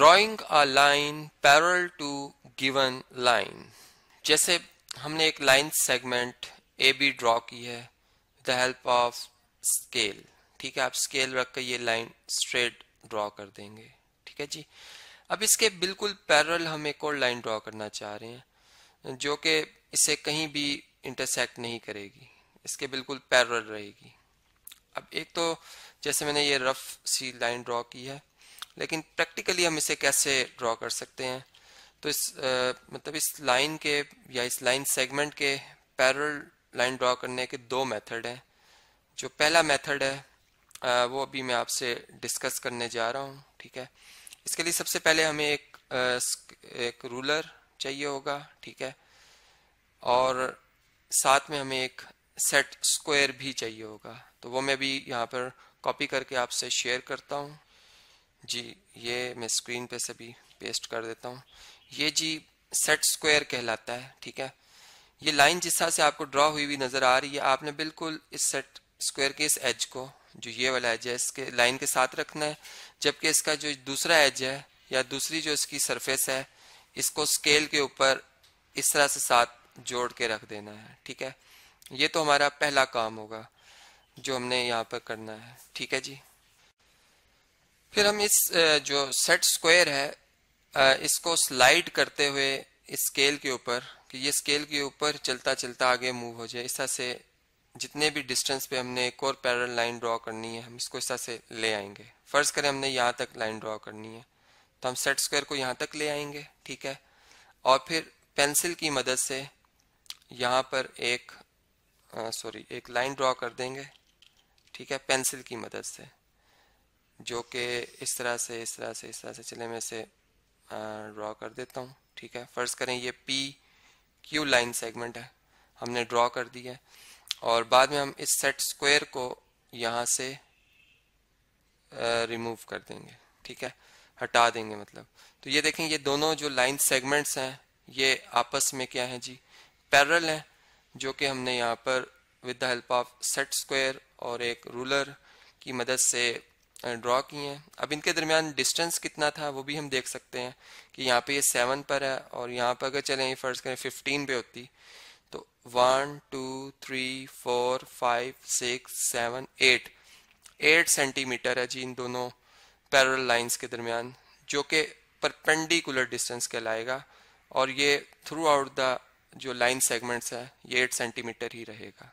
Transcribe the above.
drawing a line parallel to given line जैसे हमने एक line segment A B draw की है द हेल्प ऑफ स्केल ठीक है आप स्केल रख कर ये लाइन स्ट्रेट ड्रॉ कर देंगे ठीक है जी अब इसके बिल्कुल पैरल हम एक और लाइन ड्रॉ करना चाह रहे हैं जो कि इसे कहीं भी इंटरसेक्ट नहीं करेगी इसके बिल्कुल पैरल रहेगी अब एक तो जैसे मैंने ये रफ सी लाइन ड्रॉ की है लेकिन प्रैक्टिकली हम इसे कैसे ड्रॉ कर सकते हैं तो इस आ, मतलब इस लाइन के या इस लाइन सेगमेंट के पैरल लाइन ड्रॉ करने के दो मेथड हैं जो पहला मेथड है आ, वो अभी मैं आपसे डिस्कस करने जा रहा हूँ ठीक है इसके लिए सबसे पहले हमें एक आ, एक रूलर चाहिए होगा ठीक है और साथ में हमें एक सेट स्क्वायर भी चाहिए होगा तो वो मैं भी यहाँ पर कॉपी करके आपसे शेयर करता हूँ जी ये मैं स्क्रीन पे सभी पेस्ट कर देता हूँ ये जी सेट स्क्वायर कहलाता है ठीक है ये लाइन जिस तरह से आपको ड्रा हुई हुई नज़र आ रही है आपने बिल्कुल इस सेट स्क्वायर के इस एज को जो ये वाला एज है इसके लाइन के साथ रखना है जबकि इसका जो दूसरा एज है या दूसरी जो इसकी सरफेस है इसको स्केल के ऊपर इस तरह से साथ जोड़ के रख देना है ठीक है ये तो हमारा पहला काम होगा जो हमने यहाँ पर करना है ठीक है जी फिर हम इस जो सेट स्क्वायर है इसको स्लाइड करते हुए स्केल के ऊपर कि ये स्केल के ऊपर चलता चलता आगे मूव हो जाए इस तरह से जितने भी डिस्टेंस पे हमने एक और पैरल लाइन ड्रॉ करनी है हम इसको इस तरह से ले आएंगे फर्ज करें हमने यहाँ तक लाइन ड्रॉ करनी है तो हम सेट स्क्वायर को यहाँ तक ले आएंगे ठीक है और फिर पेंसिल की मदद से यहाँ पर एक सॉरी एक लाइन ड्रॉ कर देंगे ठीक है पेंसिल की मदद से जो कि इस तरह से इस तरह से इस तरह से चले मैं इसे ड्रॉ कर देता हूँ ठीक है फ़र्ज़ करें ये पी क्यू लाइन सेगमेंट है हमने ड्रॉ कर दी है और बाद में हम इस सेट स्क्वायर को यहाँ से रिमूव कर देंगे ठीक है हटा देंगे मतलब तो ये देखें ये दोनों जो लाइन सेगमेंट्स हैं ये आपस में क्या है जी पैरल हैं जो कि हमने यहाँ पर with the help of set square और एक रूलर की मदद से ड्रॉ किए हैं अब इनके दरमियान डिस्टेंस कितना था वो भी हम देख सकते हैं कि यहाँ पे ये सेवन पर है और यहाँ पर अगर चलें फर्ज करें फिफ्टीन पे होती तो one two three four five six seven eight eight centimetre है जी इन दोनों पैरल लाइंस के दरमियान जो कि परपेंडिकुलर डिस्टेंस कहलाएगा और ये थ्रू आउट द जो लाइन सेगमेंट्स है ये एट सेंटीमीटर ही रहेगा